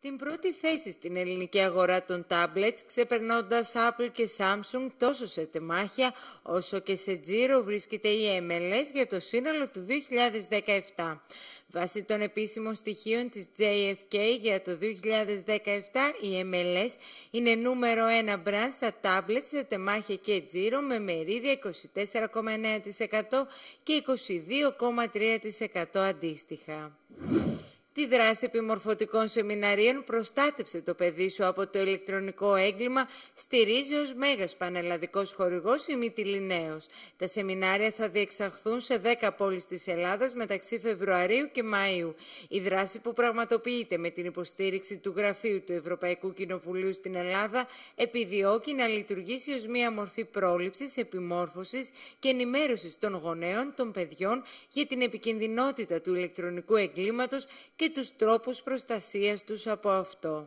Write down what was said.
Την πρώτη θέση στην ελληνική αγορά των τάμπλετς, ξεπερνώντας Apple και Samsung τόσο σε τεμάχια όσο και σε τζίρο βρίσκεται η MLS για το σύνολο του 2017. Βάσει των επίσημων στοιχείων της JFK για το 2017, η MLS είναι νούμερο ένα μπραντ στα τάμπλετ σε τεμάχια και τζίρο με μερίδια 24,9% και 22,3% αντίστοιχα. Τη δράση επιμορφωτικών σεμιναρίων προστάτεψε το παιδί σου από το ηλεκτρονικό έγκλημα, στηρίζει ως μέγας πανελλαδικός χορηγός η Μητυλινέο. Τα σεμινάρια θα διεξαχθούν σε 10 πόλεις της Ελλάδας μεταξύ Φεβρουαρίου και Μαΐου. Η δράση που πραγματοποιείται με την υποστήριξη του Γραφείου του Ευρωπαϊκού Κοινοβουλίου στην Ελλάδα επιδιώκει να λειτουργήσει ως μία μορφή πρόληψης, επιμόρφωσης και ενημέρωσης των γονέων των παιδιών για την επικινδυνότητα του ηλεκτρονικού εγκλήματος και και τους τρόπους προστασίας τους από αυτό.